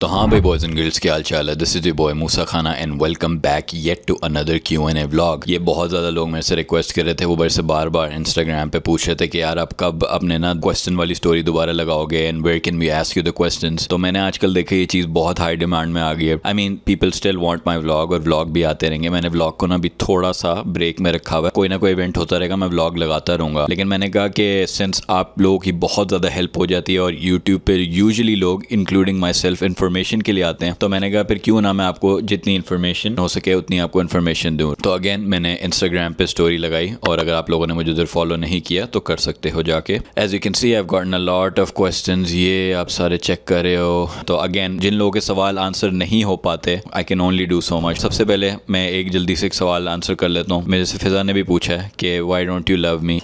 तो हाँ भाई बॉयज़ एंड गर्ल्स के हाल चाल है दिस इज बॉय मूसा खाना and welcome back yet to another Q and A vlog ये बहुत ज़्यादा लोग मेरे से रिक्वेस्ट कर रहे थे वो मेरे से बार बार इंस्टाग्राम पे पूछ रहे थे कि यार आप कब अपने ना क्वेश्चन वाली स्टोरी दोबारा लगाओगे and where can we ask you the question तो मैंने आजकल देखा ये चीज़ बहुत हाई डिमांड में आ गई है I mean people still want my vlog और व्लॉग भी आते रहेंगे मैंने व्लॉग को ना अभी थोड़ा सा ब्रेक में रखा हुआ है कोई ना कोई इवेंट होता रहेगा मैं व्लॉग लगाता रहूंगा लेकिन मैंने कहा कि सिंस आप लोगों की बहुत ज़्यादा हेल्प हो जाती है और यूट्यूब पर यूजली लोग इंक्लूडिंग माई सेल्फ इन्फॉर्मेशन के लिए आते हैं तो मैंने कहा फिर क्यों ना मैं आपको जितनी इन्फॉर्मेशन हो सके उतनी आपको इन्फॉर्मेशन दूँ तो अगेन मैंने इंस्टाग्राम पे स्टोरी लगाई और अगर आप लोगों ने मुझे उधर फॉलो नहीं किया तो कर सकते हो जाके as you can see I got a lot of question ये आप सारे चेक कर रहे हो तो अगेन जिन लोगों के सवाल आंसर नहीं हो पाते I can only do so much सबसे पहले मैं एक जल्दी से एक सवाल आंसर कर लेता हूँ मेरे से फिजा ने भी पूछा है कि why don't you love me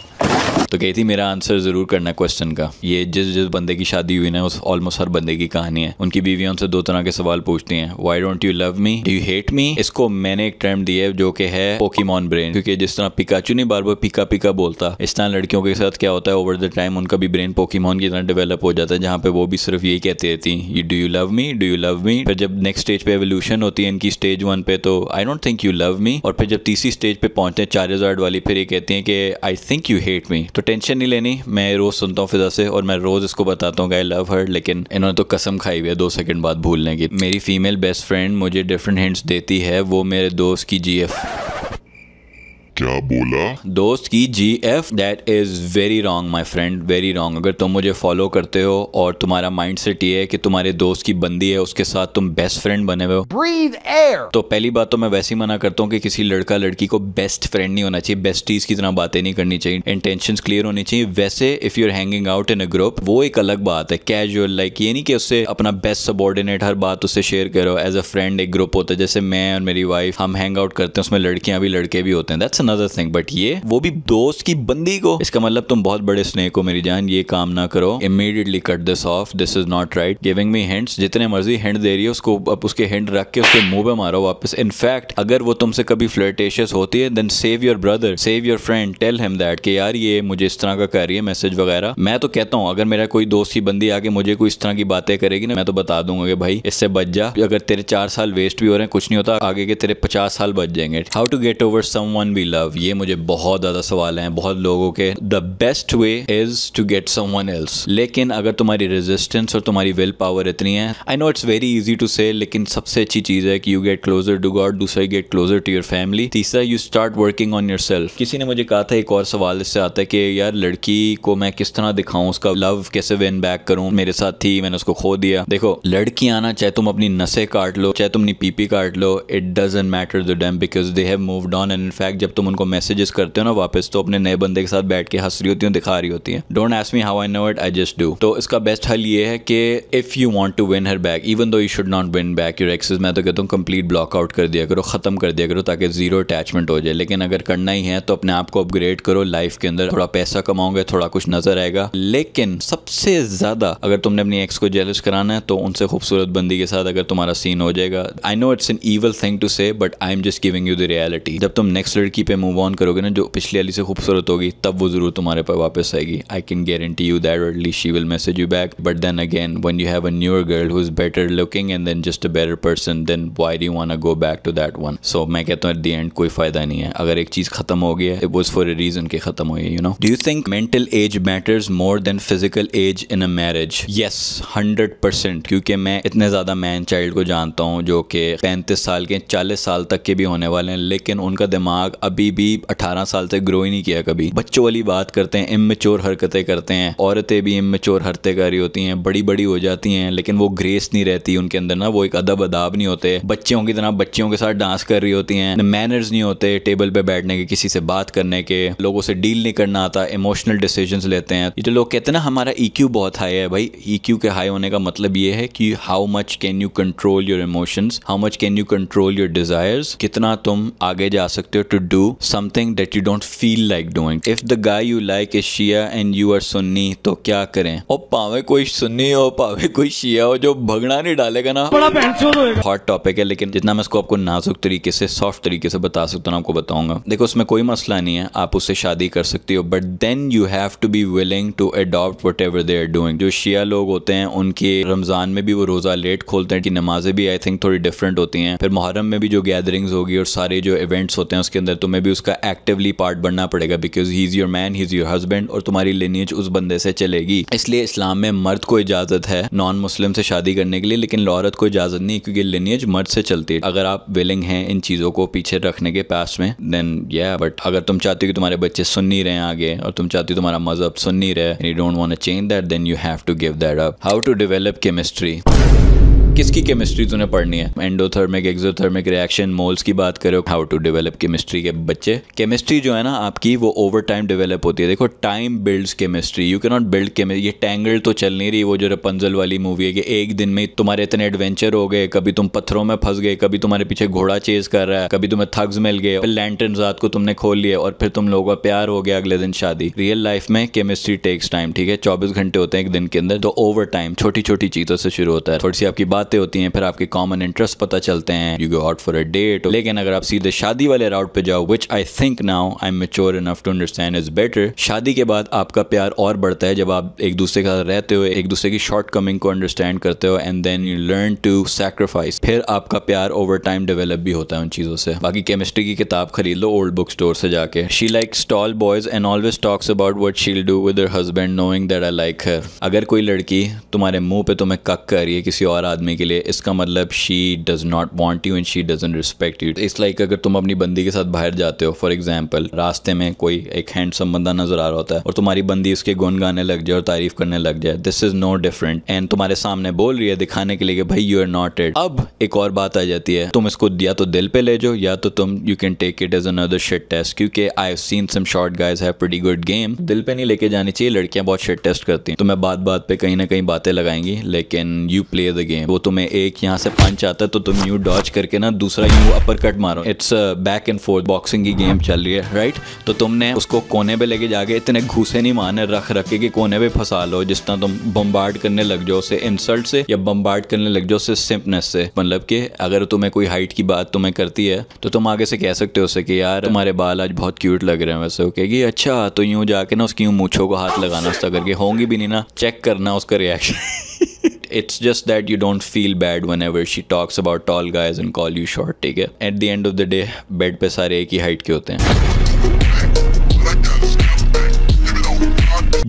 तो कहती मेरा आंसर ज़रूर करना क्वेश्चन का ये जिस जिस बंदे की शादी हुई ना उस ऑलमोस्ट हर बंदे की कहानी है उनकी बीवी उनसे दो तरह के सवाल पूछती हैं why don't you love me do you hate me इसको मैंने एक टर्म दिया है जो कि है पोकीमॉन ब्रेन क्योंकि जिस तरह पिकाचू नहीं बार बार पिका पिका बोलता इस तरह लड़कियों के साथ क्या होता है ओवर द टाइम उनका भी ब्रेन पोकीमॉन की तरह डेवलप हो जाता है जहाँ पे वो भी सिर्फ यही कहती रहती you do you love me do you love me फिर जब नेक्स्ट स्टेज पे एवोल्यूशन होती है इनकी स्टेज वन पे तो I don't think you love me और फिर जब तीसरी स्टेज पे पहुंचते हैं चार वाली फिर ये कहती है कि I think you hate me तो टेंशन तो नहीं लेनी मैं रोज़ सुनता हूँ फिजा से और मैं रोज़ इसको बताता हूँ आई लव हर लेकिन इन्होंने तो कसम खाई हुई है दो सेकंड बाद भूलने की मेरी फीमेल बेस्ट फ्रेंड मुझे डिफरेंट हिंट्स देती है वो मेरे दोस्त की जी एफ क्या बोला दोस्त की G F that is very wrong my friend very wrong अगर तुम मुझे फॉलो करते हो और तुम्हारा माइंड सेट ये है कि तुम्हारे दोस्त की बंदी है उसके साथ तुम बेस्ट फ्रेंड बने हुए हो ब्रीद एयर तो पहली बात तो मैं वैसे ही मना करता हूँ कि किसी लड़का लड़की को बेस्ट फ्रेंड नहीं होना चाहिए बेस्टीज की तरह बातें नहीं करनी चाहिए इंटेंशन क्लियर होनी चाहिए वैसे if you are hanging out in a group वो एक अलग बात है कैजुअल लाइक ये नहीं कि उससे अपना बेस्ट सबॉर्डिनेट हर बात उससे शेयर करो एज अ फ्रेंड एक ग्रुप होता है जैसे मैं और मेरी वाइफ हम हैंग आउट करते हैं उसमें लड़कियां भी लड़के भी होते हैं दैट्स अनदर थिंग बट ये वो भी दोस्त की बंदी को इसका मतलब तुम बहुत बड़े स्नेक हो मेरी जान ये काम ना करो immediately cut this off this is not right giving me hints जितने मर्जी हिंट दे रही है उसको अब उसके हिंट रख के उसके मुंह पे मारो वापस इनफैक्ट अगर वो तुमसे कभी फ्लर्टेशियस होती है then save your brother save your friend tell him that कि यार ये मुझे इस तरह का कर रही है मैसेज वगैरह मैं तो कहता हूँ अगर मेरा कोई दोस्त की बंदी आके मुझे कोई इस तरह की बातें करेगी ना मैं तो बता दूंगा कि भाई इससे बच जा अगर तेरे चार साल वेस्ट भी हो रहे हैं कुछ नहीं होता आगे के तेरे पचास साल बच जाएंगे how to get over someone we love ये मुझे बहुत ज़्यादा सवाल हैं बहुत लोगों के the best way is to get someone else लेकिन अगर तुम्हारी रेजिस्टेंस और तुम्हारी विल पावर इतनी है I know it's very easy to say लेकिन सबसे अच्छी चीज़ है कि you get closer to God दूसरा get closer to your family तीसरा you start working on your किसी ने मुझे कहा था एक और सवाल इससे आता है कि यार लड़की को मैं किस तरह दिखाऊँ उसका लव कैसे विन बैक करूँ मेरे साथ थी मैंने उसको खो दिया देखो लड़की आना चाहे तुम अपनी नसें काट लो चाहे तुम अपनी पीपी काट लो it doesn't matter the damn because they have moved on and in fact जब तुम तुम उनको मैसेजेस करते हो ना वापस तो अपने नए बंदे के साथ बैठ के हंस रही होती हूँ दिखा रही होती है don't ask me how I know it I just do तो इसका बेस्ट हल ये है कि if you want to win her back even though you should not win back your exes मैं तो कहता हूँ कंप्लीट ब्लॉक आउट कर दिया करो ख़त्म कर दिया करो ताकि जीरो अटैचमेंट हो जाए लेकिन अगर करना ही है तो अपने आप को अपग्रेड करो लाइफ के अंदर थोड़ा पैसा कमाओगे थोड़ा कुछ नजर आएगा लेकिन सबसे ज़्यादा अगर तुमने अपनी एक्स को जेलस कराना है तो उनसे खूबसूरत बंदी के साथ अगर तुम्हारा सीन हो जाएगा I know it's an evil thing to say but I am just giving you the reality जब तुम नेक्स्ट लड़की पे पे मूव ऑन करोगे ना जो पिछली वाली से खूबसूरत होगी तब वो ज़रूर तुम्हारे पास वापस आएगी I can guarantee you that at least she will message you back but then again when you have a newer girl who is better looking and then just a better person than why do want go back to that one so मैं कहता हूँ at the and कोई फ़ायदा नहीं है अगर एक चीज़ खत्म हो गई है it was for a reason के ख़त्म हुई you know do you think mental age matters more than physical age in a marriage yes hundred percent क्योंकि मैं इतने ज़्यादा मैन चाइल्ड को जानता हूँ जो कि पैंतीस साल के चालीस साल तक के भी होने वाले हैं लेकिन उनका दिमाग अभी अभी भी 18 साल से ग्रो ही नहीं किया कभी बच्चों वाली बात करते हैं इमेच्योर हरकतें करते हैं औरतें भी इमेच्योर हरकतें कर रही होती हैं बड़ी बड़ी हो जाती हैं लेकिन वो ग्रेस नहीं रहती उनके अंदर ना वो एक अदब अदाब नहीं होते बच्चों की तरह बच्चियों के साथ डांस कर रही होती हैं मैनर्स नहीं होते टेबल पे बैठने के किसी से बात करने के लोगों से डील नहीं करना आता इमोशनल डिसीजन लेते हैं जो लोग कहते हैं ना हमारा ई e बहुत हाई है भाई ई e के हाई होने का मतलब ये है कि how much can you control your emotions how much can you control your desires कितना तुम आगे जा सकते हो to do do something that you don't feel like doing. If the guy you like is Shia and you are Sunni, तो क्या करें और पावे कोई सुन्नी हो पावे कोई शिया हो जो भगना नहीं डालेगा ना बड़ा हॉट टॉपिक है लेकिन जितना मैं इसको आपको नाजुक तरीके से सॉफ्ट तरीके से बता सकता हूँ आपको बताऊंगा देखो उसमें कोई मसला नहीं है आप उससे शादी कर सकती हो but then you have to be willing to adopt whatever they are doing जो शिया लोग होते हैं उनके रमजान में भी वो रोजा लेट खोलते हैं कि नमाजें भी आई थिंक थोड़ी डिफरेंट होती हैं फिर मुहर्रम में भी जो गैदरिंग्स होगी और सारे जो इवेंट्स होते हैं उसके अंदर तुम्हें भी उसका एक्टिवली पार्ट बनना पड़ेगा because he is your man he is your husband और तुम्हारी लिनियज उस बंदे से चलेगी इसलिए इस्लाम में मर्द को इजाज़त है नॉन मुस्लिम से शादी करने के लिए लेकिन औरत को इजाज़त नहीं क्योंकि लिनियज मर्द से चलती है अगर आप विलिंग हैं इन चीज़ों को पीछे रखने के पास में देन या बट अगर तुम चाहती हो कि तुम्हारे बच्चे सुन नहीं रहे आगे और तुम चाहती हो तुम्हारा मजहब सुन नहीं रहे you don't want to change that then you have to give that up how to develop chemistry किसकी केमिस्ट्री तूने पढ़नी है एंडोथर्मिक एक्सोथर्मिक रिएक्शन मोल्स की बात करो हाउ टू डेवलप केमिस्ट्री के बच्चे केमिस्ट्री जो है ना आपकी वो ओवर टाइम डेवलप होती है देखो time builds chemistry you can not build chemistry ये टैंगल तो चल नहीं रही वो जो रपंजल वाली मूवी है कि एक दिन में तुम्हारे इतने एडवेंचर हो गए कभी तुम पत्थरों में फंस गए कभी तुम्हारे पीछे घोड़ा चेज कर रहा है कभी तुम्हें थग्स मिल गए लैंटन रात को तुमने खोल लिए और फिर तुम लोगों का प्यार हो गया अगले दिन शादी रियल लाइफ में केमिस्ट्री टेक्स टाइम ठीक है चौबीस घंटे होते हैं एक दिन के अंदर तो ओवर टाइम छोटी छोटी चीज़ों से शुरू होता है थोड़ी सी आपकी बात बातें होती हैं फिर आपके कॉमन इंटरेस्ट पता चलते हैं you go out for a date लेकिन अगर आप सीधे शादी वाले राउट पे जाओ which I think now I am mature enough to understand is better शादी के बाद आपका प्यार और बढ़ता है जब आप एक दूसरे के साथ रहते हो एक दूसरे की शॉर्ट कमिंग को अंडरस्टैंड करते हो and then you learn to sacrifice फिर आपका प्यार ओवर टाइम डेवलप भी होता है उन चीज़ों से बाकी केमिस्ट्री की किताब खरीद लो ओल्ड बुक स्टोर से जाके she like tall boys and always talks about what she'll do with husband knowing that I like her अगर कोई लड़की तुम्हारे मुंह पे तुम्हें कक कर रही है किसी और आदमी करने के लिए इसका मतलब she does not want you and she doesn't respect you it's like अगर तुम अपनी बंदी के साथ बाहर जाते हो फॉर एग्जाम्पल रास्ते में कोई एक हैंड संबंधा नजर आ रहा होता है और तुम्हारी बंदी उसके गुन गाने लग जाए और तारीफ करने लग जाए this is no different and तुम्हारे सामने बोल रही है दिखाने के लिए कि भाई यू आर नॉट इट अब एक और बात आ जाती है तुम इसको या तो दिल पे ले जाओ या तो तुम you can take it as another shit test क्योंकि I have seen some short guys have pretty good game दिल पे नहीं लेके जानी चाहिए लड़कियां बहुत शिट टेस्ट करती हैं तो मैं बात बात पे कहीं ना कहीं बातें लगाएंगी लेकिन यू प्ले द गेम वो तुम्हें एक यहाँ से पंच आता है तो तुम यू डॉच करके ना दूसरा यू अपर कट मारो it's back and forth boxing की गेम चल रही है राइट तो तुमने उसको कोने पे लेके जाके इतने घुसे नहीं माने रख रखे कि कोने पे फंसा लो जिस तरह तुम बम्बार्ड करने लग जाओ उसे इंसल्ट से या बम्बार्ड करने लग जाओ उसे सिंपनेस से मतलब कि अगर तुम्हें कोई हाइट की बात तुम्हें करती है तो तुम आगे से कह सकते हो उसे कि यार तुम्हारे बाल आज बहुत क्यूट लग रहे हैं वैसे ओके कि अच्छा तो यूँ जाके ना उसकी यूँ मूछों को हाथ लगाना उसका करके होंगी भी नहीं ना चेक करना उसका reaction it's just that you don't feel bad whenever she talks about tall guys and call you short, Take it. At the end of the day, bed पे सारे एक ही height के होते हैं.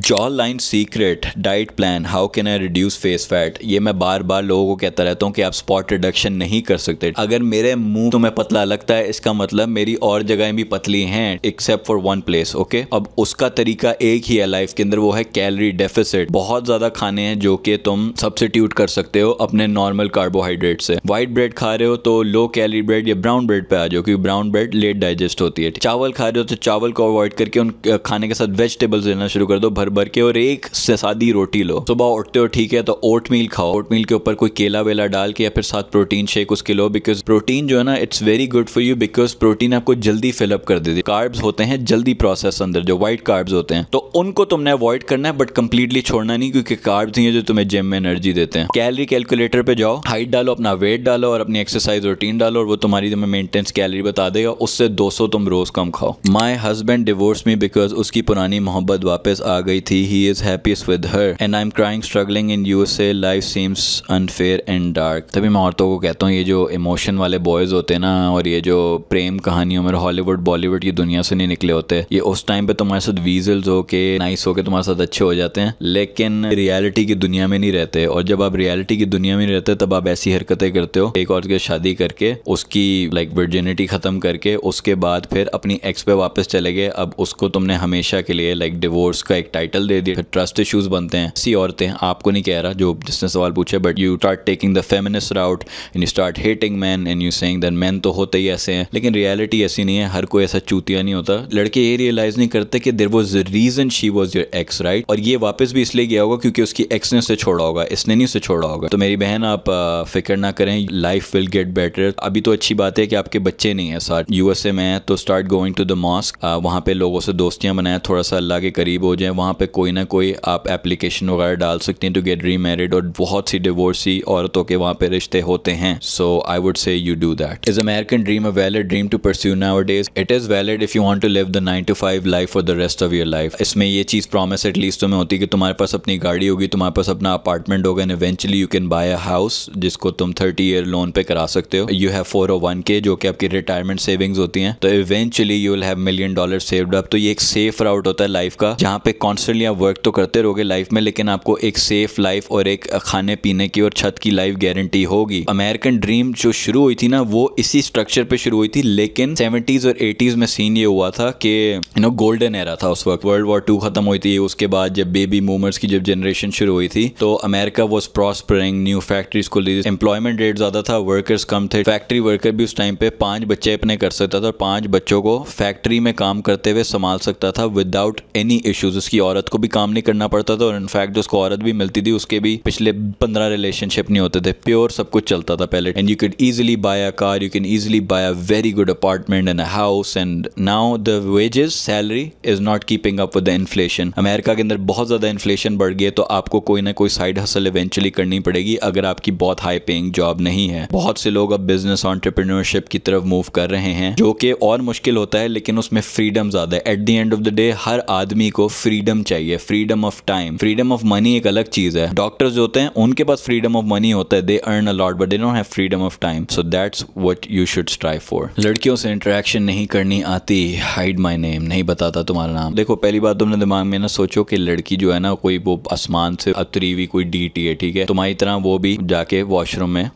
Jawline secret diet plan how can I reduce face fat ये मैं बार बार लोगों को कहता रहता हूँ कि आप स्पॉट रिडक्शन नहीं कर सकते अगर मेरे मुंह तुम्हें तो पतला लगता है इसका मतलब मेरी और जगहें भी पतली हैं except for one place okay अब उसका तरीका एक ही है लाइफ के अंदर वो है कैलरी डेफिसिट बहुत ज्यादा खाने हैं जो कि तुम सब्सिट्यूट कर सकते हो अपने नॉर्मल कार्बोहाइड्रेट से व्हाइट ब्रेड खा रहे हो तो लो कैलरी ब्रेड या ब्राउन ब्रेड पे आ जाओ क्योंकि ब्राउन ब्रेड लेट डाइजेस्ट होती है चावल खा रहे हो तो चावल को अवॉइड करके उन खाने के साथ वेजिटेबल्स लेना शुरू कर दो भर भर के और एक सादी रोटी लो सुबह उठते हो ठीक है तो ओट मील खाओ ओट मील के ऊपर कोई केला वेला डाल के या फिर साथ प्रोटीन शेक उसके लो बिकॉज प्रोटीन जो है ना it's very good for you because protein आपको जल्दी फिलअप कर देती है कार्ब्स होते हैं जल्दी प्रोसेस अंदर जो व्हाइट कार्ब्स होते हैं तो उनको तुमने अवॉइड करना है बट कंप्लीटली छोड़ना नहीं क्योंकि कार्ब्स ही है जो तुम्हें जिम में एनर्जी देते हैं कैलरी कैलकुलेटर पे जाओ हाइट डालो अपना वेट डालो और अपनी एक्सरसाइज रूटीन डालो और वो तुम्हारी तुम्हें मेंटेनेंस कैलरी बता देगा उससे दो तुम रोज कम खाओ my husband divorce me because उसकी पुरानी मोहब्बत वापस आ गई थी he is happiest with her and I am crying struggling in U S life seems unfair and dark तभी मैं औरतों को कहता हूँ ये जो इमोशन वाले बॉयज़ होते हैं ना और ये जो प्रेम कहानियों में हॉलीवुड बॉलीवुड की दुनिया से नहीं निकले होते ये उस टाइम पे तुम्हारे साथ वीजल्स हो के नाइस हो के तुम्हारे साथ अच्छे हो जाते हैं लेकिन रियलिटी की दुनिया में नहीं रहते और जब आप रियलिटी की दुनिया में नहीं रहते तब आप ऐसी हरकतें करते हो एक औरत के शादी करके उसकी लाइक वर्जिनिटी ख़त्म करके उसके बाद फिर अपनी एक्स पे वापस चले गए अब उसको तुमने हमेशा के लिए लाइक डिवोर्स का एक टाइट टाइटल दे दिया ट्रस्ट इशूज़ बनते हैं सी औरतें आपको नहीं कह रहा जो जिसने सवाल पूछा but you start taking the feminist route and you start hating man and you saying than man तो होते ही ऐसे हैं लेकिन रियलिटी ऐसी नहीं है हर कोई ऐसा चूतिया नहीं होता लड़के ये रियलाइज़ नहीं करते कि there was reason she was your ex right और ये वापस भी इसलिए गया होगा क्योंकि उसकी एक्स ने उसे छोड़ा होगा इसने नहीं उसे छोड़ा होगा तो मेरी बहन आप फिक्र ना करें लाइफ विल गेट बेटर अभी तो अच्छी बात है कि आपके बच्चे नहीं है साथ यूएसए में है तो start going to the mosque वहाँ पे लोगों से दोस्तियाँ बनाए थोड़ा सा अल्लाह के करीब हो जाए वहाँ पे पे कोई ना कोई आप एप्लीकेशन वगैरह डाल सकते हैं टू गेट री मैरिड और बहुत सी डिवोर्सी औरतों के वहाँ पे रिश्ते होते हैं so I would say you do that is American dream a valid dream to pursue nowadays it is valid if you want to live the nine to five life for the rest of your life इसमें ये चीज़ promise at least तुम्हें होती है कि तुम्हारे पास अपनी गाड़ी होगी तुम्हारे पास अपना अपार्टमेंट होगा and eventually you can buy a house जिसको तुम थर्टी ईयर लोन पे करा सकते हो you have four O one K जो कि आपकी रिटायरमेंट सेविंग्स होती हैं तो eventually you will have million dollar saved up तो ये एक सेफ राउट होता है लाइफ का जहाँ पे कॉन्स कॉन्स्टेंटली आप वर्क तो करते रहोगे लाइफ में लेकिन आपको एक सेफ लाइफ और एक खाने पीने की और छत की लाइफ गारंटी होगी अमेरिकन ड्रीम जो शुरू हुई थी ना वो इसी स्ट्रक्चर पे शुरू हुई थी लेकिन सेवेंटीज और एटीज में सीन ये हुआ था कि यू नो गोल्डन एरा था उस वक्त वर्ल्ड वॉर टू खत्म हुई थी उसके बाद जब बेबी मूवर्स की जब जनरेशन शुरू हुई थी तो America was prospering new factories को ली एम्प्लॉयमेंट रेट ज्यादा था वर्कर्स कम थे फैक्ट्री वर्कर भी उस टाइम पे पांच बच्चे अपने कर सकता था और पांच बच्चों को फैक्ट्री में काम करते हुए संभाल सकता था विदाउट एनी इश्यूज उसकी और औरत को भी काम नहीं करना पड़ता था और इनफैक्ट जो उसको औरत भी मिलती थी उसके भी पिछले पंद्रह रिलेशनशिप नहीं होते थे प्योर सब कुछ चलता था पहले and you can easily buy a car you can easily buy a very good apartment and a house and now the wages salary is not keeping up with the inflation America के अंदर बहुत ज़्यादा inflation बढ़ गई है तो आपको कोई ना कोई साइड हसल इवेंचुअली करनी पड़ेगी अगर आपकी बहुत हाई पेइंग जॉब नहीं है बहुत से लोग अब बिजनेस ऑन्टरप्रिनोरशिप की तरफ मूव कर रहे हैं जो कि और मुश्किल होता है लेकिन उसमें फ्रीडम ज़्यादा है at the end of the day हर आदमी को फ्रीडम चाहिए freedom of time freedom of money एक अलग चीज है डॉक्टर्स होते हैं उनके पास फ्रीडम ऑफ मनी होता है they earn a lot but they don't have freedom of time so that's what you should strive for लड़कियों से इंटरेक्शन नहीं करनी आती हाइड माई नेम नहीं बताता तुम्हारा नाम देखो पहली बात तुमने तो दिमाग में ना सोचो कि लड़की जो है ना कोई वो आसमान से अतरी हुई कोई डी है ठीक है तुम्हारी तरह वो भी जाके वॉशरूम में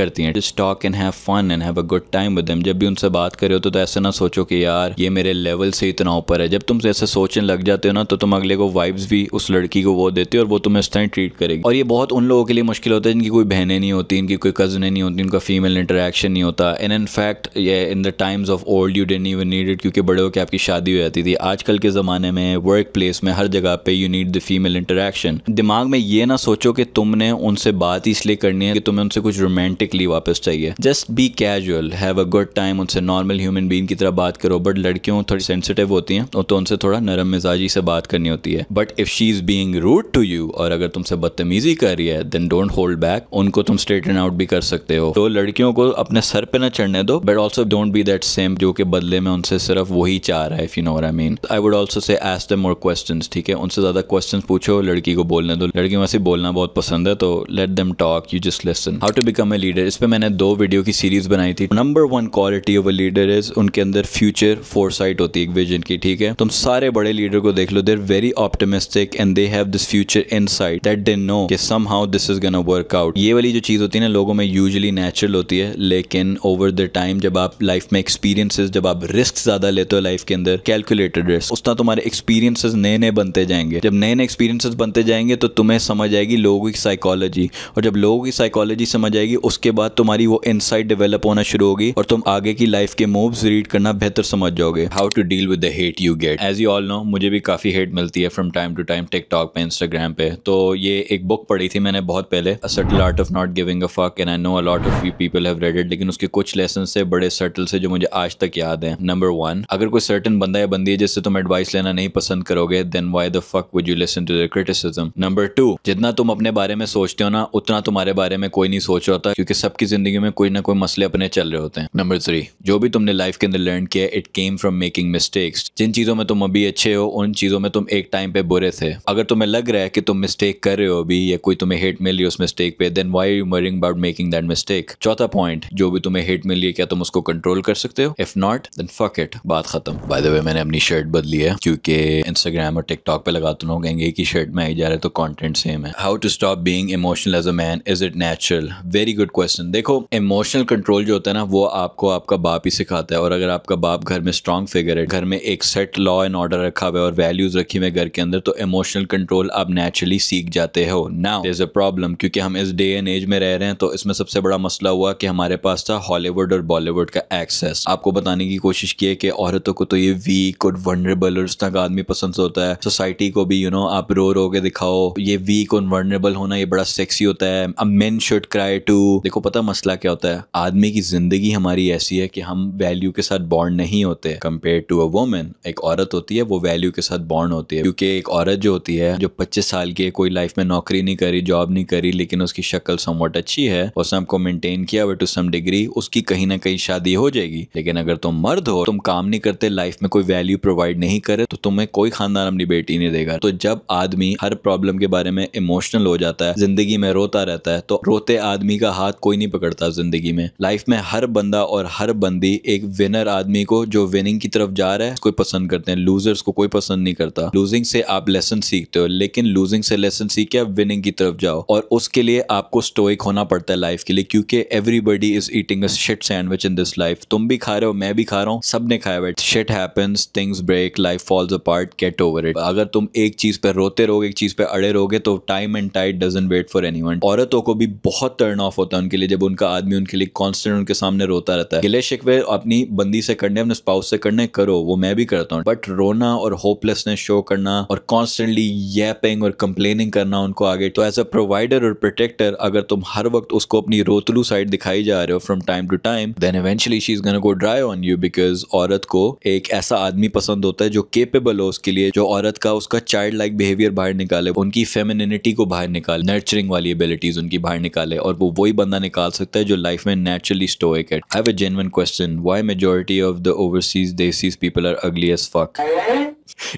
करती हैं just talk and have fun and have a good time with them जब भी उनसे बात कर रहे हो तो, तो ऐसा ना सोचो कि यार ये मेरे लेवल से इतना ऊपर है जब तुम ऐसे सोचने लग जाते हो ना तो तुम अगले को वाइब्स भी उस लड़की को वो देते हो और वो तुम्हें इस तरह ट्रीट करेगी और ये बहुत उन लोगों के लिए मुश्किल होता है जिनकी कोई बहनें नहीं होती इनकी कोई कजनें नहीं होती उनका फीमेल इंटरेक्शन नहीं होता एंड इन फैक्ट ये in the times of old you don't even need it क्योंकि बड़े होकर आपकी शादी हो जाती थी आजकल के ज़माने में वर्क प्लेस में हर जगह पे you need the female interaction दिमाग में ये ना सोचो कि तुमने उनसे बात इसलिए करनी है कि तुम्हें उनसे कुछ रोमांटिक डायरेक्टली वापस चाहिए just be casual have a good time उनसे नॉर्मल ह्यूमन बींग की तरह बात करो बट लड़कियों थोड़ी सेंसिटिव होती हैं तो उनसे थोड़ा नरम मिजाजी से बात करनी होती है but if she is being rude to you और अगर तुमसे बदतमीजी कर रही है देन डोंट होल्ड बैक उनको तुम स्ट्रेट एंड आउट भी कर सकते हो तो लड़कियों को अपने सर पे ना चढ़ने दो but also don't be that same जो कि बदले में उनसे सिर्फ वही चाह रहा है if you know I mean I would also say ask the more question ठीक है उनसे ज़्यादा क्वेश्चन पूछो लड़की को बोलने दो लड़कियों वैसे बोलना बहुत पसंद है तो let them talk you just listen how to become a leader leader इस पर मैंने दो वीडियो की सीरीज़ बनाई थी number one quality of a leader is उनके अंदर फ्यूचर फोरसाइट होती है विजन की ठीक है तुम सारे बड़े लीडर को देख लो there very optimistic and they have this future in sight that they know कि somehow this is gonna work out ये वाली जो चीज़ होती है ना लोगों में यूजली नेचुरल होती है लेकिन ओवर द टाइम जब आप लाइफ में एक्सपीरियंसेस जब आप रिस्क ज़्यादा लेते हो लाइफ के अंदर कैलकुलेटेड रिस्क उस तुम्हारे एक्सपीरियंसेस नए नए बनते जाएंगे जब नए नए एक्सपीरियंसेस बनते जाएंगे तो तुम्हें समझ आएगी लोगों की साइकोलॉजी और जब लोगों की साइकोलॉजी समझ आएगी उसके उसके बाद तुम्हारी वो इनसाइट डेवलप होना शुरू होगी और तुम आगे की लाइफ के मूव्स रीड करना बेहतर समझ जाओगे how to deal with the hate you get as you all know मुझे भी काफ़ी हेट मिलती है from time to time TikTok पे इंस्टाग्राम पे तो ये एक बुक पढ़ी थी मैंने बहुत पहले subtle art of not giving a fuck and I know a lot of you people have read it लेकिन उसके कुछ लेसन से बड़े सटल से जो मुझे आज तक याद है नंबर वन अगर कोई सर्टन बंदा या बंदी है जिससे तुम एडवाइस लेना नहीं पसंद करोगे then why the fuck would you listen to the criticism number two जितना तुम अपने बारे में सोचते हो ना उतना तुम्हारे बारे में कोई नहीं सोच रहा था क्योंकि सबकी जिंदगी में कोई ना कोई मसले अपने चल रहे होते हैं नंबर थ्री जो भी तुमने लाइफ के अंदर लर्न किया it came from making mistakes जिन चीजों में तुम अभी अच्छे हो उन चीजों में तुम एक टाइम पे बुरे थे अगर तुम्हें लग रहा है कि तुम मिस्टेक कर रहे हो अभी या कोई तुम्हें हेट मिल रही है उस मिस्टेक पे then why you worrying about making that mistake चौथा पॉइंट जो भी तुम्हें हेट मिल रही है क्या तुम उसको कंट्रोल कर सकते हो if not then fuck it बात खत्म बाय द वे मैंने अपनी शर्ट बदली है क्योंकि इंस्टाग्राम और टिकटॉक पे लगाते लोग कहेंगे कि शर्ट में आई जा रहा है तो कॉन्टेंट सेम है how to stop being emotional as a man is it natural very good question देखो इमोशनल कंट्रोल जो होता है ना वो आपको आपका बाप ही सिखाता है और अगर आपका बाप घर में स्ट्रांग फिगर है घर में एक सेट लॉ एंड ऑर्डर रखा हुआ है और वैल्यूज रखी हुई घर के अंदर तो इमोशनल कंट्रोल आप नेचुरली सीख जाते हो नाउ इज अ प्रॉब्लम क्योंकि हम इस डे एंड एज में रह रहे हैं तो इसमें सबसे बड़ा मसला हुआ कि हमारे पास था हॉलीवुड और बॉलीवुड का एक्सेस आपको बताने की कोशिश की है कि औरतों को तो ये वीक और वनरेबल और तक आदमी पसंद होता है सोसाइटी को भी यू you नो know, आप रो रो के दिखाओ ये वीक और वनरेबल होना ये बड़ा सेक्सी होता है मेन शुड क्राई टू देखो पता मसला क्या होता है आदमी की जिंदगी हमारी ऐसी है कि हम वैल्यू के साथ बॉन्ड नहीं होते कंपेयर टू अ वोमेन एक औरत होती है वो वैल्यू के साथ बॉन्ड होती है क्योंकि एक औरत जो होती है जो पच्चीस साल की है कोई लाइफ में नौकरी नहीं करी जॉब नहीं करी लेकिन उसकी शक्ल समवट अच्छी है उसने आपको मेंटेन किया बट टू सम डिग्री उसकी कहीं ना कहीं शादी हो जाएगी लेकिन अगर तुम मर्द हो तुम काम नहीं करते लाइफ में कोई वैल्यू प्रोवाइड नहीं करे तो तुम्हें कोई खानदान अपनी बेटी नहीं देगा तो जब आदमी हर प्रॉब्लम के बारे में इमोशनल हो जाता है जिंदगी में रोता रहता है तो रोते आदमी का हाथ कोई नहीं पकड़ता जिंदगी में लाइफ में हर बंदा और हर बंदी एक विनर आदमी को जो विनिंग की तरफ जा रहा है कोई पसंद करते हैं लूजर्स को कोई पसंद नहीं करता लूजिंग से आप लेसन सीखते हो लेकिन लूजिंग से लेसन सीख के आप विनिंग की तरफ जाओ और उसके लिए आपको स्टोइक होना पड़ता है लाइफ के लिए क्योंकि everybody is eating a shit sandwich in this life तुम भी खा रहे हो मैं भी खा रहा हूँ सब ने खाया हुआ shit happens things break life falls apart get over it अगर तुम एक चीज पर रोते रहोगे एक चीज पर अड़े रहोगे तो time and tide doesn't wait for any औरतों को भी बहुत टर्न ऑफ होता है उनके लिए जब उनका आदमी उनके लिए कॉन्स्टेंट उनके सामने रोता रहता है गिले शिकवे अपनी बंदी से करने अपने स्पाउस से करने करो वो मैं भी करता हूँ बट रोना और होपलेसनेस शो करना और कॉन्स्टेंटली येपिंग और कंप्लेनिंग करना उनको आगे तो एज अ प्रोवाइडर और प्रोटेक्टर अगर तुम हर वक्त उसको अपनी रोतलू साइड दिखाई जा रहे हो from time to time then eventually she is gonna go dry on you because औरत को एक ऐसा आदमी पसंद होता है जो केपेबल हो उसके लिए जो औरत का उसका चाइल्ड लाइक बिहेवियर बाहर निकाले उनकी फेमिनिटी को बाहर निकाले नर्चरिंग वाली एबिलिटीज उनकी बाहर निकाले और वो वही बंदा बंदा निकाल सकता है जो लाइफ में नेचुरली स्टोइक है I have a genuine question why majority of the overseas desis people are ugly as fuck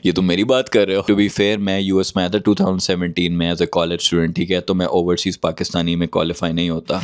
ये तो मेरी बात कर रहे हो टू बी फेयर मैं यूएस में आया था 2017 में एज अ कॉलेज स्टूडेंट ठीक है तो मैं ओवरसीज पाकिस्तानी में क्वालिफाई नहीं होता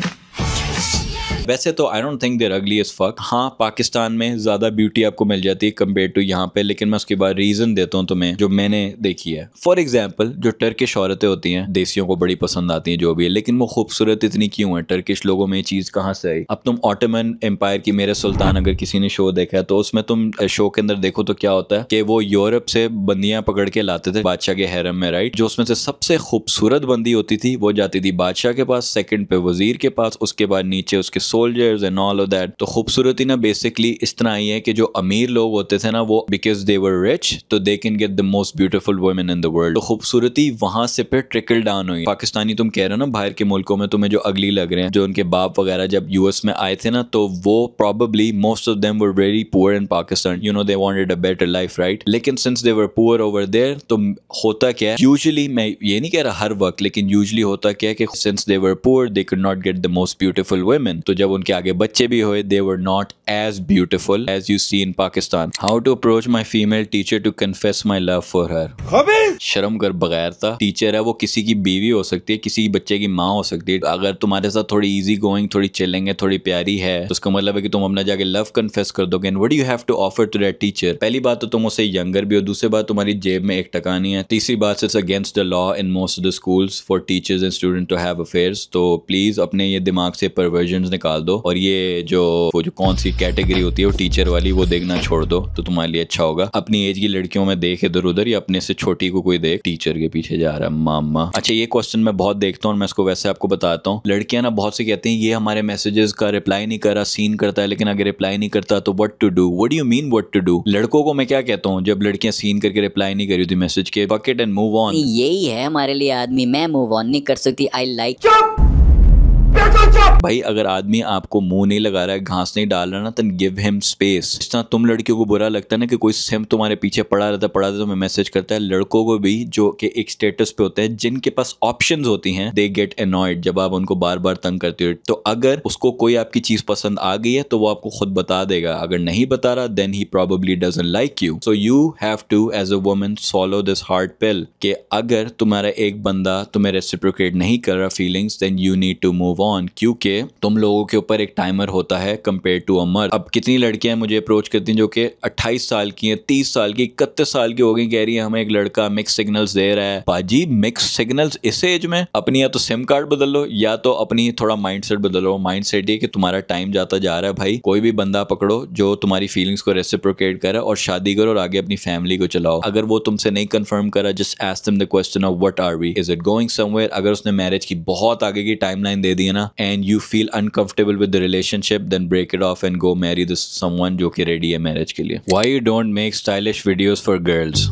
वैसे तो आई डोंट थिंक देर अगली इस फक हाँ पाकिस्तान में ज़्यादा ब्यूटी आपको मिल जाती है कम्पेयर टू यहाँ पे लेकिन मैं उसके बाद रीज़न देता हूँ तुम्हें जो मैंने देखी है फॉर एग्जाम्पल जो टर्किश औरतें होती हैं देसियों को बड़ी पसंद आती हैं जो भी है लेकिन वो खूबसूरत इतनी क्यों है टर्किश लोगों में ये चीज़ कहाँ से आई अब तुम ऑटोमन एम्पायर की मेरे सुल्तान अगर किसी ने शो देखा है तो उसमें तुम शो के अंदर देखो तो क्या होता है कि वो यूरोप से बंदियां पकड़ के लाते थे बादशाह के हैरम में राइट जो उसमें से सबसे खूबसूरत बंदी होती थी वो जाती थी बादशाह के पास सेकंड पे वजीर के पास उसके बाद नीचे उसके so soldiers and all of that तो खूबसूरती ना बेसिकली इस तरह आई है कि जो अमीर लोग होते थे ना वो बिकॉज दे वर रिच तो they can get the most beautiful women in the world तो खूबसूरती वहां से फिर ट्रिकल डाउन हुई पाकिस्तानी तुम कह रहे हो ना बाहर के मुल्कों में तुम्हें जो अगली लग रहे हैं जो उनके बाप वगैरह जब यूएस में आए थे ना तो वो probably most of them were very poor in Pakistan you know they wanted a better life right लेकिन since they were poor over there तो होता क्या है यूजली मैं ये नहीं कह रहा हर वक्त लेकिन यूजली होता क्या है कि since they were poor they could not get the most beautiful women तो जब जब उनके आगे बच्चे भी हुए they were not as beautiful as you see in Pakistan how to approach my female teacher to confess my love for her शर्म कर बगैर था टीचर है वो किसी की बीवी हो सकती है किसी बच्चे की माँ हो सकती है अगर तुम्हारे साथ थोड़ी इजी गोइंग थोड़ी चिलेंगे थोड़ी प्यारी है तो उसका मतलब है कि तुम अपना जाके लव कन्फेस कर दोगे and what you have to offer to that teacher पहली बात तो तुम उसे यंगर भी हो दूसरी बात तुम्हारी जेब में एक टका नहीं है तीसरी बात it's against the law in most of the schools for teachers and student to have affairs तो प्लीज अपने ये दिमाग से परवर्जन निकाल डाल दो और ये जो वो जो कौन सी कैटेगरी होती है वो टीचर वाली वो देखना छोड़ दो तो तुम्हारे लिए अच्छा होगा अपनी एज की लड़कियों में देख इधर उधर या अपने से छोटी को कोई देख टीचर के पीछे जा रहा है मामा अच्छा ये क्वेश्चन मैं बहुत देखता हूँ मैं इसको वैसे आपको बताता हूँ लड़कियां ना बहुत से कहती हैं ये हमारे मैसेजेस का रिप्लाई नहीं कर रहा सीन करता है लेकिन अगर रिप्लाई नहीं करता तो what to do what you mean what to do लड़कों को मैं क्या कहता हूँ जब लड़कियां सीन करके रिप्लाई नहीं करी थी मैसेज के बकेट एंड मूव ऑन यही है हमारे लिए आदमी मैं मूव ऑन नहीं कर सकती आई लाइक like... भाई अगर आदमी आपको मुंह नहीं लगा रहा है घास नहीं डाल रहा ना तो गिव हिम स्पेस जिस तरह तुम लड़कियों को बुरा लगता है ना कि कोई सिम तुम्हारे पीछे पड़ा रहता पड़ा रहता तुम्हें तो मैसेज करता है लड़कों को भी जो कि एक स्टेटस पे होते हैं जिनके पास ऑप्शन होती है दे गेट अनॉयड जब आप उनको बार बार तंग करते हो तो अगर उसको कोई आपकी चीज पसंद आ गई है तो वो आपको खुद बता देगा अगर नहीं बता रहा then he probably doesn't like you so you have to as a woman swallow this hard pill कि अगर तुम्हारा एक बंदा तुम्हें रेसिप्रोकेट नहीं कर रहा feelings then you need to move on on क्योंकि तुम लोगों के ऊपर एक टाइमर होता है कंपेयर टू अमर अब कितनी लड़कियां मुझे अप्रोच करती हैं जो कि 28 साल की हैं 30 साल की इकतीस साल की हो गई कह रही है हमें एक लड़का मिक्स सिग्नल्स दे रहा है पाजी मिक्स सिग्नल्स इस एज में अपनी या तो सिम कार्ड बदल लो या तो अपनी थोड़ा माइंड बदलो माइंड सेट ये तुम्हारा टाइम जाता जा रहा है भाई कोई भी बंदा पकड़ो जो तुम्हारी फीलिंग्स को रेसिप्रोकेट करे और शादी करो और आगे अपनी फैमिली को चलाओ अगर वो तुमसे नहीं कंफर्म करा just ask the question of what are we is it going somewhere अगर उसने मैरिज की बहुत आगे की टाइमलाइन दे दी है ना and you feel uncomfortable with the relationship, then break it off and go marry this someone who is ready for marriage. Why you don't make stylish videos for girls?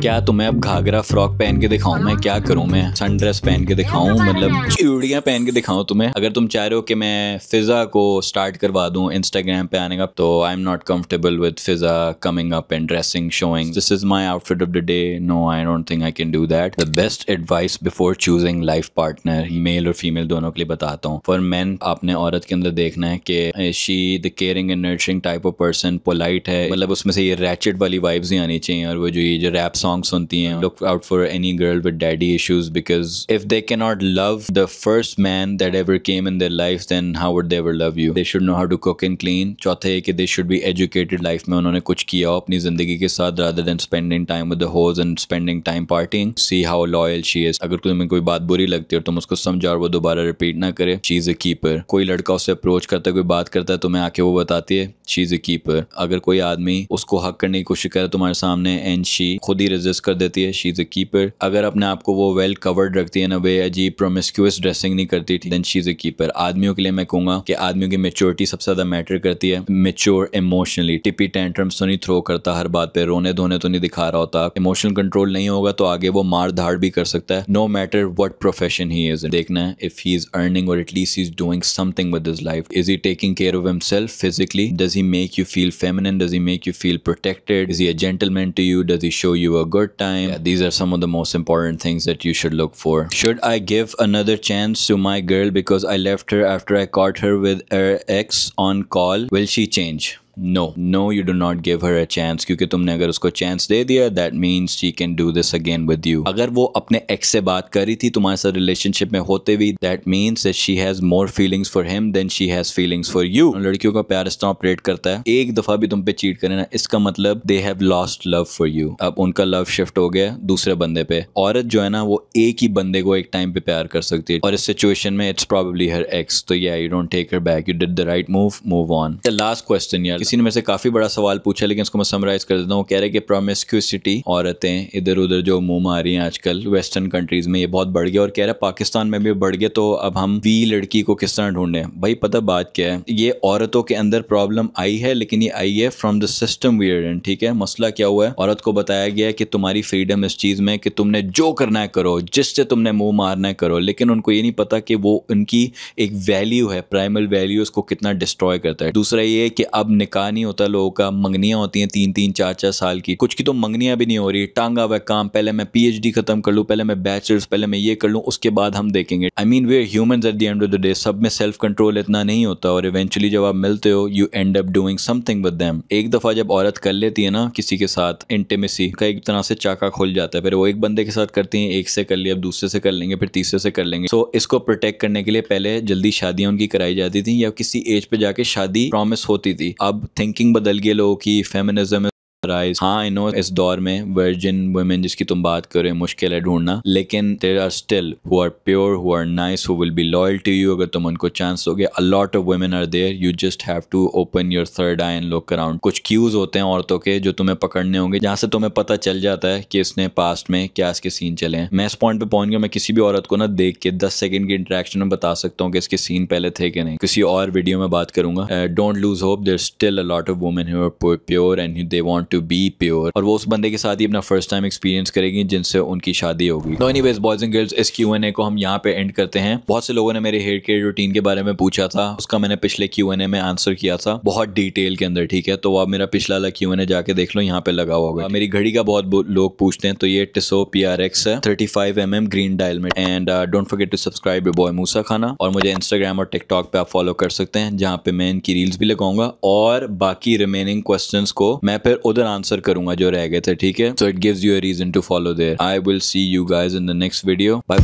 क्या तुम्हें अब Ghaghara frock पहन के दिखाऊं मैं क्या करूं मैं सन ड्रेस पहन के दिखाऊं मतलब चूड़ियां पहन के दिखाऊं तुम्हें अगर तुम चाह रहे हो कि मैं फिजा को स्टार्ट करवा दूं इंस्टाग्राम पे आने का तो I am not comfortable with फिजा coming up and dressing showing this is my outfit of the day no I don't think I can do that the best advice before choosing life partner male और female दोनों के लिए बताता हूँ for man आपने औरत के अंदर देखना है कि she the caring and nurturing type of person polite है मतलब उसमें से ये रैचेट वाली वाइब्स ही आनी चाहिए और वो जो ये जो रैप सॉन्ग सॉन्ग सुनती हैं look out for any girl with daddy issues because if they can not love the first man that ever came in their life then how would they love you they should know how to cook and clean चौथे है कि they should be educated life में उन्होंने कुछ किया अपनी जिंदगी के साथ rather than spending time with the hoes and spending time partying see how loyal she is अगर तुम्हें कोई बात बुरी लगती है तुम उसको समझा और वो दोबारा रिपीट ना करे शी इज़ अ कीपर कोई लड़का उससे अप्रोच करता है कोई बात करता है तुम्हें आके वो बताती है शी इज़ अ कीपर अगर कोई आदमी उसको हक करने की कोशिश करे तुम्हारे सामने एंड शी खुद ही रेजिस्ट कर देती है शी इज़ अ कीपर अगर अपने आप को वो वेल कवर्ड रखती है ना वे अजीब प्रोमिस्क्यूस ड्रेसिंग नहीं करती थी then she is a keeper आदमियों के लिए मैं कहूँगा कि आदमियों की मेच्योरिटी सबसे ज़्यादा मैटर करती है मेच्योर इमोशनली टिपी टेंट्रम्स तो नहीं थ्रो करता हर बात पे रोने धोने तो नहीं दिखा रहा होता इमोशनल कंट्रोल नहीं होगा तो आगे वो मार धाड़ भी कर सकता है no matter what profession he is देखना है इफ ही इज अर्निंग और at least is doing something with his life is he taking care of himself physically does he make you feel feminine does he make you feel protected is he a gentleman to you does he show you a good time. Yeah, these are some of the most important things that you should look for. Should I give another chance to my girl because I left her after I caught her with her ex on call? Will she change? No no you do not give her a chance क्योंकि तुमने अगर उसको chance दे दिया that means she can do this again with you अगर वो अपने x से बात कर रही थी तुम्हारे साथ रिलेशनशिप में होते हुए that means she has more feelings for him than she has feelings for you लड़कियों का प्यार इस तरह ऑपरेट करता है एक दफा भी तुम पे चीट करे ना इसका मतलब they have lost love for you अब उनका लव शिफ्ट हो गया दूसरे बंदे पे औरत जो है ना वो एक ही बंदे को एक टाइम पे प्यार कर सकती है और इस सिचुएशन में इट्स प्रॉबेबली हर एक्स तो या you don't take her back you did the right move move on the last question यार किसी ने मेरे से काफ़ी बड़ा सवाल पूछा लेकिन उसको मैं समराइज कर देता हूँ कह रहे कि प्रोमिस्क्यूसिटी औरतें इधर उधर जो मुंह मार रही हैं आजकल वेस्टर्न कंट्रीज़ में ये बहुत बढ़ गया और कह रहे है पाकिस्तान में भी बढ़ गया तो अब हम वी लड़की को किस तरह ढूंढे भाई पता बात क्या है ये औरतों के अंदर प्रॉब्लम आई है लेकिन ये आई है फ्रॉम द सिस्टम वी ठीक है मसला क्या हुआ है औरत को बताया गया कि तुम्हारी फ्रीडम इस चीज़ में कि तुमने जो करना है करो जिससे तुमने मुंह मारना है करो लेकिन उनको ये नहीं पता कि वो उनकी एक वैल्यू है प्राइमल वैल्यू उसको कितना डिस्ट्रॉय करता है दूसरा ये कि अब निकाल निकाह नहीं होता लोगों का मंगनियाँ होती हैं तीन तीन चार चार साल की कुछ की तो मंगनियाँ भी नहीं हो रही टांगा वह काम पहले मैं डी खत्म कर लूँ पहले मैं बैचलर्स पहले मैं ये कर लूँ उसके बाद हम देखेंगे I mean we human at the end of the day सब में सेल्फ कंट्रोल इतना नहीं होता और इवेंचुअली जब आप मिलते हो you end up doing something with them एक दफ़ा जब औरत कर लेती है ना किसी के साथ इंटेमेसी का एक तरह से चाका खुल जाता है फिर वो एक बंदे के साथ करती हैं एक से कर लिया अब दूसरे से कर लेंगे फिर तीसरे से कर लेंगे सो so, इसको प्रोटेक्ट करने के लिए पहले जल्दी शादियाँ उनकी कराई जाती थी या किसी एज पे जाके शादी प्रॉमिस होती थी अब थिंकिंग बदल गई लोगों की फेमिनिज्म राइज हाँ आई नो इस दौर में वर्जिन वुमेन जिसकी तुम बात करें मुश्किल है ढूंढना लेकिन there are still who are pure who are nice who will be loyal to you अगर तुम उनको चांस दोगे a lot of women are there you just have to open your third eye and look around कुछ cues होते हैं औरतों के जो तुम्हें पकड़ने होंगे जहाँ से तुम्हें पता चल जाता है कि इसने पास्ट में क्या इसके सीन चले हैं मैं इस पॉइंट पे पहुंच गया मैं किसी भी औरत को ना देख के दस सेकेंड की इंट्रैक्शन में बता सकता हूँ कि इसके सीन पहले थे कि नहीं किसी और वीडियो में बात करूंगा don't lose hope there still a lot of women pure and they want want to be pure और वो उस बंदे के साथ ही अपना फर्स्ट टाइम एक्सपीरियंस करेगी जिनसे उनकी शादी होगी तो anyways boys and girls इस क्यू एन ए को हम यहाँ पे एंड करते हैं बहुत से लोगों ने मेरे हेयर केयर रूटीन के बारे में पूछा था उसका मैंने पिछले क्यू एन ए में आंसर किया था बहुत डिटेल के अंदर ठीक है तो आप मेरा पिछला वाला क्यू एन ए जाके देख लो यहाँ पे लगा होगा मेरी घड़ी का बहुत लोग पूछते हैं तो ये टिसो पी आर एक्स है thirty five M M green dial में and don't forget to subscribe bye मूसा खाना और मुझे इंस्टाग्राम और टिकटॉक पे आप फॉलो कर सकते हैं जहाँ पे मैं इनकी रील्स भी लगाऊंगा और बाकी रिमेनिंग क्वेश्चन को मैं फिर उधर दिन आंसर करूंगा जो रह गए थे ठीक है so it gives you a reason to follow there I will see you guys in the next video bye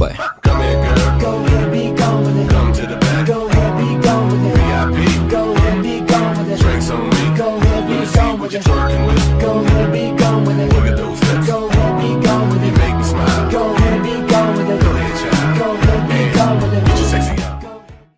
bye